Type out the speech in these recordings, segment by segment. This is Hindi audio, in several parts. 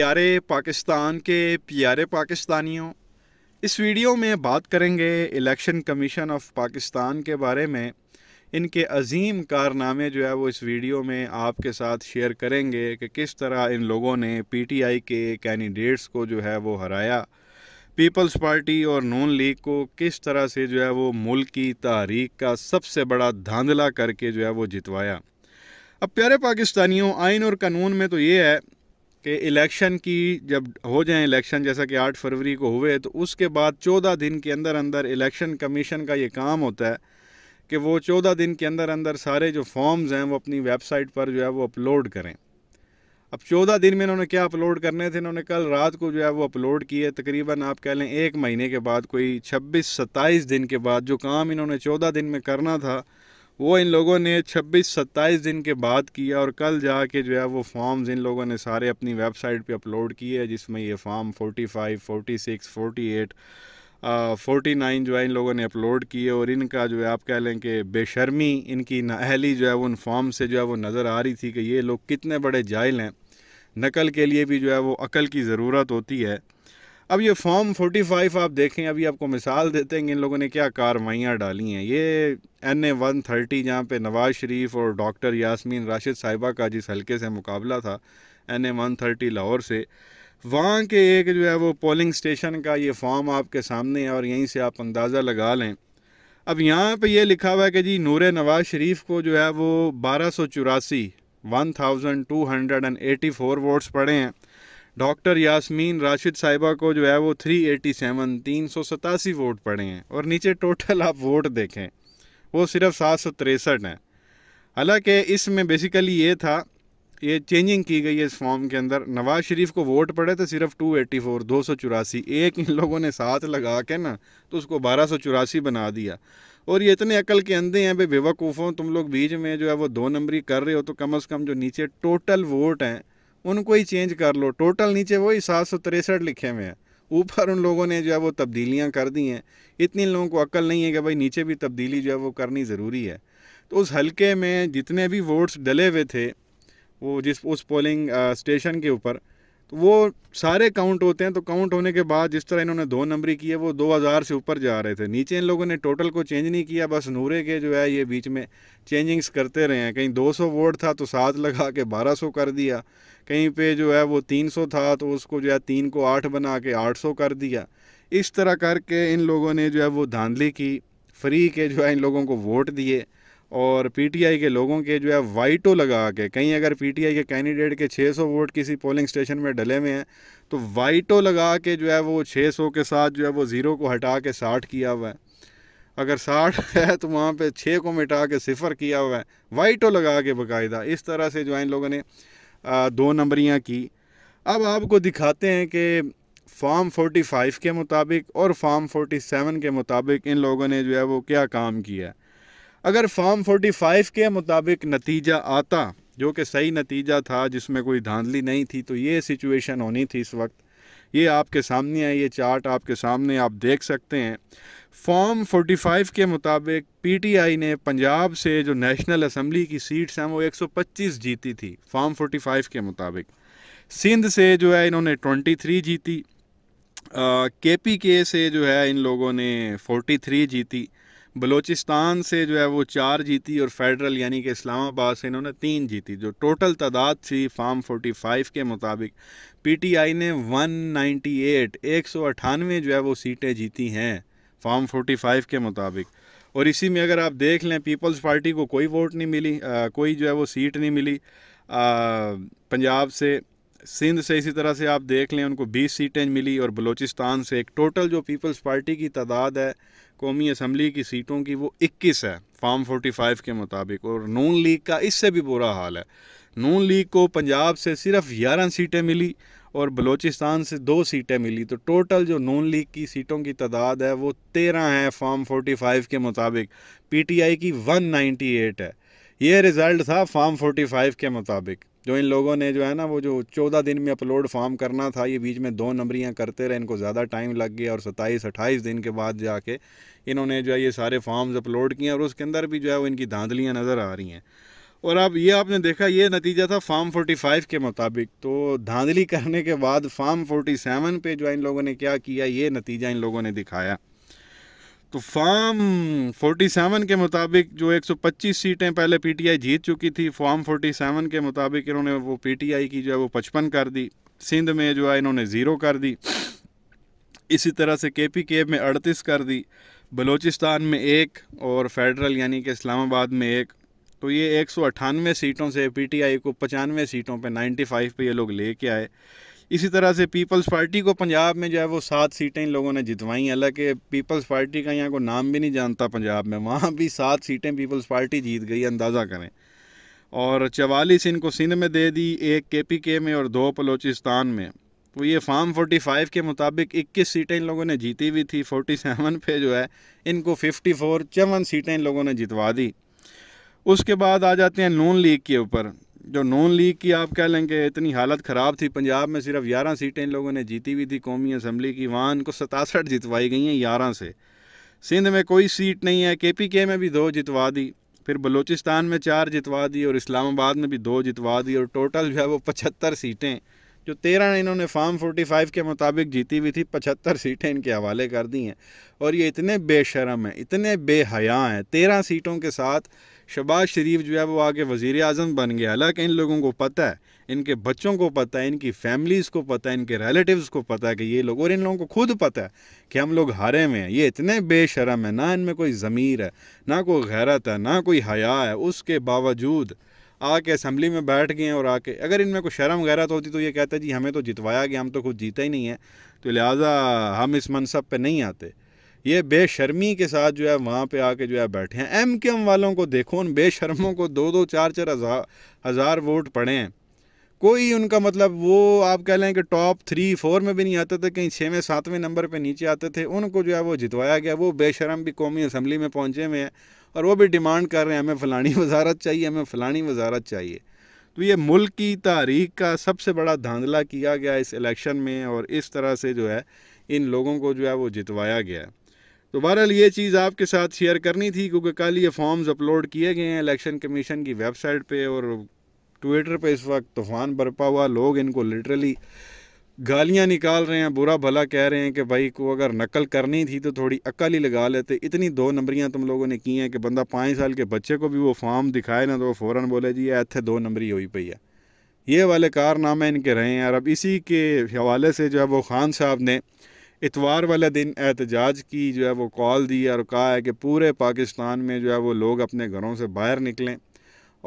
प्यारे पाकिस्तान के प्यारे पाकिस्तानियों इस वीडियो में बात करेंगे इलेक्शन कमीशन ऑफ पाकिस्तान के बारे में इनके अजीम कारनामे जो है वो इस वीडियो में आपके साथ शेयर करेंगे कि किस तरह इन लोगों ने पीटीआई के कैंडिडेट्स को जो है वो हराया पीपल्स पार्टी और नून लीग को किस तरह से जो है वो मुल्क की तारीख का सबसे बड़ा धांधला करके जो है वो जितवाया अब प्यारे पाकिस्तानियों आइन और कानून में तो ये है कि इलेक्शन की जब हो जाए इलेक्शन जैसा कि आठ फरवरी को हुए तो उसके बाद चौदह दिन के अंदर अंदर इलेक्शन कमीशन का ये काम होता है कि वो चौदह दिन के अंदर अंदर सारे जो फॉर्म्स हैं वो अपनी वेबसाइट पर जो है वो अपलोड करें अब चौदह दिन में इन्होंने क्या अपलोड करने थे इन्होंने कल रात को जो है वो अपलोड किए तकरीबन आप कह लें एक महीने के बाद कोई छब्बीस सत्ताईस दिन के बाद जो काम इन्होंने चौदह दिन में करना था वो इन लोगों ने 26-27 दिन के बाद किया और कल जाके जो है वो फॉर्म्स इन लोगों ने सारे अपनी वेबसाइट पे अपलोड किए हैं जिसमें ये फॉर्म 45, 46, 48 फोर्टी नाइन जो है इन लोगों ने अपलोड किए और इनका जो है आप कह लें कि बेशर्मी इनकी नाहली जो है वो उन फॉर्म से जो है वो नज़र आ रही थी कि ये लोग कितने बड़े जायल हैं नकल के लिए भी जो है वो अकल की ज़रूरत होती है अब ये फॉर्म 45 आप देखें अभी आपको मिसाल देते हैं कि इन लोगों ने क्या कार्रवाइयाँ डाली हैं ये एन ए वन थर्टी जहाँ पर नवाज़ शरीफ और डॉक्टर यासमीन राशिद साहिबा का जिस हल्के से मुकाबला था N A one thirty Lahore से वहाँ के एक जो है वो पोलिंग स्टेशन का ये फॉर्म आपके सामने है और यहीं से आप अंदाज़ा लगा लें अब यहाँ पर ये लिखा हुआ है कि जी नूर नवाज़ शरीफ को जो है वो बारह सौ चौरासी one thousand two hundred and eighty four votes पड़े हैं डॉक्टर यासमीन राशिद साहिबा को जो है वो थ्री एटी सेवन तीन सौ सतासी वोट पड़े हैं और नीचे टोटल आप वोट देखें वो सिर्फ सात सौ तिरसठ हैं इस इसमें बेसिकली ये था ये चेंजिंग की गई है इस फॉर्म के अंदर नवाज शरीफ को वोट पड़े थे सिर्फ टू एटी फोर दो सौ चौरासी एक इन लोगों ने साथ लगा के ना तो उसको बारह सौ चौरासी बना दिया और ये इतने अकल के अंधे हैं भाई बेवकूफ़ों तुम लोग बीच में जो है वो दो नंबरी कर रहे हो तो कम अज़ कम जो नीचे टोटल वोट हैं उनको ही चेंज कर लो टोटल नीचे वही सात सौ तिरसठ लिखे हुए हैं ऊपर उन लोगों ने जो है वो तब्दीलियाँ कर दी हैं इतनी लोगों को अक्ल नहीं है कि भाई नीचे भी तब्दीली जो है वो करनी ज़रूरी है तो उस हलके में जितने भी वोट्स डले हुए थे वो जिस उस पोलिंग स्टेशन के ऊपर तो वो सारे काउंट होते हैं तो काउंट होने के बाद जिस तरह इन्होंने दो नंबरी की है वो 2000 से ऊपर जा रहे थे नीचे इन लोगों ने टोटल को चेंज नहीं किया बस नूरे के जो है ये बीच में चेंजिंग्स करते रहे हैं कहीं 200 वोट था तो सात लगा के 1200 कर दिया कहीं पे जो है वो 300 था तो उसको जो है तीन को आठ बना के सौ कर दिया इस तरह करके इन लोगों ने जो है वो धांधली की फ्री के जो है इन लोगों को वोट दिए और पीटीआई के लोगों के जो है वाइटो लगा के कहीं अगर पीटीआई के कैंडिडेट के 600 वोट किसी पोलिंग स्टेशन में डले हुए हैं तो वाइटो लगा के जो है वो 600 के साथ जो है वो ज़ीरो को हटा के साठ किया हुआ है अगर साठ है तो वहाँ पे छः को मिटा के सिफर किया हुआ है वाइटो लगा के बाकायदा इस तरह से जो है इन लोगों ने दो नंबरियाँ की अब आपको दिखाते हैं कि फॉर्म फोर्टी के मुताबिक और फॉर्म फोर्टी के मुताबिक इन लोगों ने जो है वो क्या काम किया है अगर फार्म 45 के मुताबिक नतीजा आता जो कि सही नतीजा था जिसमें कोई धांधली नहीं थी तो ये सिचुएशन होनी थी इस वक्त ये आपके सामने है ये चार्ट आपके सामने आप देख सकते हैं फॉर्म 45 के मुताबिक पीटीआई ने पंजाब से जो नेशनल असम्बली की सीट्स हैं वो 125 जीती थी फॉर्म 45 के मुताबिक सिंध से जो है इन्होंने 23 जीती के पी के से जो है इन लोगों ने 43 जीती बलोचिस्तान से जो है वो चार जीती और फेडरल यानी कि इस्लामाबाद से इन्होंने तीन जीती जो टोटल तादाद थी फार्म 45 के मुताबिक पीटीआई ने 198 198 जो है वो सीटें जीती हैं फार्म 45 के मुताबिक और इसी में अगर आप देख लें पीपल्स पार्टी को कोई वोट नहीं मिली आ, कोई जो है वो सीट नहीं मिली आ, पंजाब से सिंध से इसी तरह से आप देख लें उनको 20 सीटें मिली और बलूचिस्तान से एक टोटल जो पीपल्स पार्टी की तादाद है कौमी असम्बली की सीटों की वो 21 है फार्म 45 के मुताबिक और नून लीग का इससे भी बुरा हाल है नून लीग को पंजाब से सिर्फ 11 सीटें मिली और बलूचिस्तान से दो सीटें मिली तो टोटल जो नून लीग की सीटों की तादाद है वो तेरह है फार्म फोर्टी के मुताबिक पी की वन है ये रिज़ल्ट था फार्म 45 के मुताबिक जो इन लोगों ने जो है ना वो जो चौदह दिन में अपलोड फॉर्म करना था ये बीच में दो नंबरियाँ करते रहे इनको ज़्यादा टाइम लग गया और सत्ताईस अट्ठाईस दिन के बाद जाके इन्होंने जो है ये सारे फॉर्म्स अपलोड किए और उसके अंदर भी जो है वो इनकी धांधलियाँ नज़र आ रही हैं और अब ये आपने देखा ये नतीजा था फोर्टी फाइव के मुताबिक तो धांधली करने के बाद फार्म सेवन पे जो है इन लोगों ने क्या किया ये नतीजा इन लोगों ने दिखाया तो फॉर्म 47 के मुताबिक जो 125 सीटें पहले पीटीआई जीत चुकी थी फॉर्म 47 के मुताबिक इन्होंने वो पीटीआई की जो है वो 55 कर दी सिंध में जो है इन्होंने ज़ीरो कर दी इसी तरह से के पी के में अड़तीस कर दी बलूचिस्तान में एक और फेडरल यानी कि इस्लामाबाद में एक तो ये एक सीटों से आई को पचानवे सीटों नाइन्टी फाइव पे ये लोग लेके आए इसी तरह से पीपल्स पार्टी को पंजाब में जो है वो सात सीटें इन लोगों ने जितवाई हालांकि पीपल्स पार्टी का यहाँ को नाम भी नहीं जानता पंजाब में वहाँ भी सात सीटें पीपल्स पार्टी जीत गई अंदाज़ा करें और चवालीस इनको सिंध में दे दी एक के पी के में और दो बलोचिस्तान में तो ये फार्म 45 के मुताबिक 21 सीटें इन लोगों ने जीती हुई थी 47 पे जो है इनको 54 फोर चौवन सीटें इन लोगों ने जितवा दी उसके बाद आ जाते हैं नून लीग के ऊपर जो नॉन लीग की आप कह लेंगे इतनी हालत ख़राब थी पंजाब में सिर्फ ग्यारह सीटें इन लोगों ने जीती हुई थी कौमी असम्बली की वहाँ इनको सतासठ जितवाई गई हैं ग्यारह से सिंध में कोई सीट नहीं है के पी के में भी दो जितवा दी फिर बलूचिस्तान में चार जितवा दी और इस्लामाबाद में भी दो जितवा दी और टोटल जो है वो पचहत्तर सीटें जो तेरह इन्होंने फार्म फ़ाइव के मुताबिक जीती हुई थी पचहत्तर सीटें इनके हवाले कर दी हैं और ये इतने बेशरम हैं इतने बेहया हैं तेरह सीटों के साथ शबाज शरीफ जो है वो आगे वज़ी अजम बन गया हालांकि इन लोगों को पता है इनके बच्चों को पता है इनकी फैमिलीज़ को पता है इनके रिलेटिव्स को पता है कि ये लोग और इन लोगों को खुद पता है कि हम लोग हारे हुए हैं ये इतने बेशरम है ना इनमें कोई ज़मीर है ना कोई गैरत है ना कोई हया है उसके बावजूद आके असम्बली में बैठ गए और आके अगर इनमें कोई शर्म वगैरह तो होती तो ये कहते जी हमें तो जितवाया गया हम तो कुछ जीता ही नहीं है तो लिहाजा हम इस मनसब पर नहीं आते ये बेशर्मी के साथ जो है वहाँ पे आके जो है बैठे हैं एम के एम वालों को देखो उन बेशर्मों को दो दो चार चार हज़ार हज़ार वोट पड़े हैं कोई उनका मतलब वो आप कह लें कि टॉप थ्री फोर में भी नहीं आते थे कहीं छःवें सातवें नंबर पे नीचे आते थे उनको जो है वो जितवाया गया वो बेशरम भी कौमी असम्बली में पहुँचे हुए हैं और वो भी डिमांड कर रहे हैं हमें फ़लानी वजारत चाहिए हमें फ़लानी वजारत चाहिए तो ये मुल्क की तारीख का सबसे बड़ा धांधला किया गया इस इलेक्शन में और इस तरह से जो है इन लोगों को जो है वो जितवाया गया तो बहरहाल ये चीज़ आपके साथ शेयर करनी थी क्योंकि कल ये फॉर्म्स अपलोड किए गए हैं इलेक्शन कमीशन की वेबसाइट पे और ट्विटर पे इस वक्त तूफ़ान बरपा हुआ लोग इनको लिटरली गालियाँ निकाल रहे हैं बुरा भला कह रहे हैं कि भाई को अगर नकल करनी थी तो थोड़ी अकल ही लगा लेते इतनी दो नंबरियाँ तुम लोगों ने की हैं कि बंदा पाँच साल के बच्चे को भी वो फॉर्म दिखाए ना तो वो फ़ौर बोले जी ये इतने दो नंबरी हुई पई है ये वाले कारनामे इनके रहे हैं और अब इसी के हवाले से जो है वो खान साहब ने इतवार वाले दिन एहतजाज की जो है वो कॉल दी और कहा है कि पूरे पाकिस्तान में जो है वो लोग अपने घरों से बाहर निकलें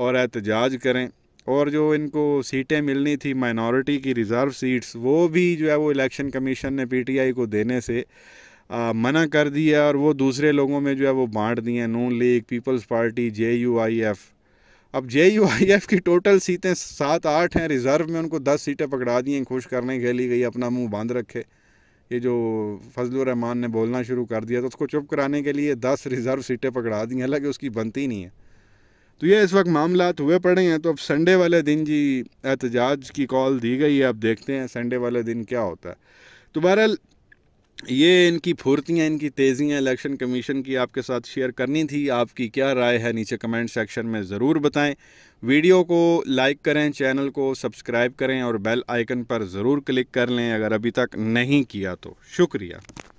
और एहतजाज करें और जो इनको सीटें मिलनी थी माइनॉरिटी की रिज़र्व सीट्स वो भी जो है वो इलेक्शन कमीशन ने पीटीआई को देने से आ, मना कर दिया और वो दूसरे लोगों में जो है वो बांट दिए Noon League peoples party J U I F अब जे यू आई एफ़ की टोटल सीटें सात आठ हैं रिज़र्व में उनको दस सीटें पकड़ा दी हैं खुश करने के लिए गई अपना मुंह बांध रखे ये जो फजल रहमान ने बोलना शुरू कर दिया तो उसको चुप कराने के लिए दस रिज़र्व सीटें पकड़ा दी हैं हालांकि उसकी बनती नहीं है तो ये इस वक्त मामला हुए पड़े हैं तो अब संडे वाले दिन जी एहतजाज की कॉल दी गई है अब देखते हैं संडे वाले दिन क्या होता है तो बहरहाल ये इनकी फुर्तियाँ इनकी तेज़ियाँ इलेक्शन कमीशन की आपके साथ शेयर करनी थी आपकी क्या राय है नीचे कमेंट सेक्शन में ज़रूर बताएं वीडियो को लाइक करें चैनल को सब्सक्राइब करें और बेल आइकन पर ज़रूर क्लिक कर लें अगर अभी तक नहीं किया तो शुक्रिया